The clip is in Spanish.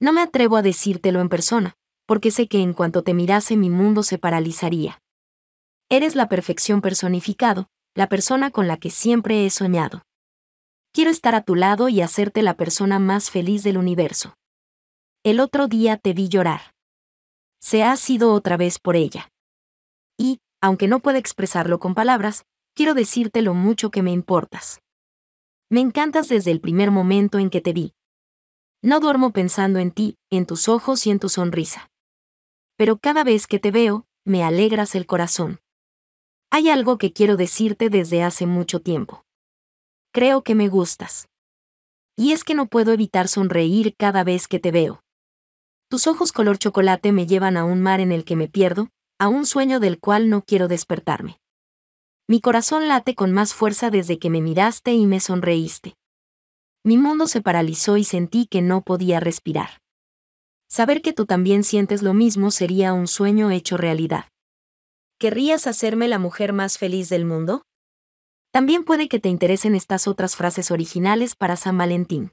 No me atrevo a decírtelo en persona, porque sé que en cuanto te mirase mi mundo se paralizaría. Eres la perfección personificado, la persona con la que siempre he soñado. Quiero estar a tu lado y hacerte la persona más feliz del universo. El otro día te vi llorar. Se ha sido otra vez por ella. Y, aunque no puedo expresarlo con palabras, quiero decirte lo mucho que me importas. Me encantas desde el primer momento en que te vi, no duermo pensando en ti, en tus ojos y en tu sonrisa. Pero cada vez que te veo, me alegras el corazón. Hay algo que quiero decirte desde hace mucho tiempo. Creo que me gustas. Y es que no puedo evitar sonreír cada vez que te veo. Tus ojos color chocolate me llevan a un mar en el que me pierdo, a un sueño del cual no quiero despertarme. Mi corazón late con más fuerza desde que me miraste y me sonreíste mi mundo se paralizó y sentí que no podía respirar. Saber que tú también sientes lo mismo sería un sueño hecho realidad. ¿Querrías hacerme la mujer más feliz del mundo? También puede que te interesen estas otras frases originales para San Valentín.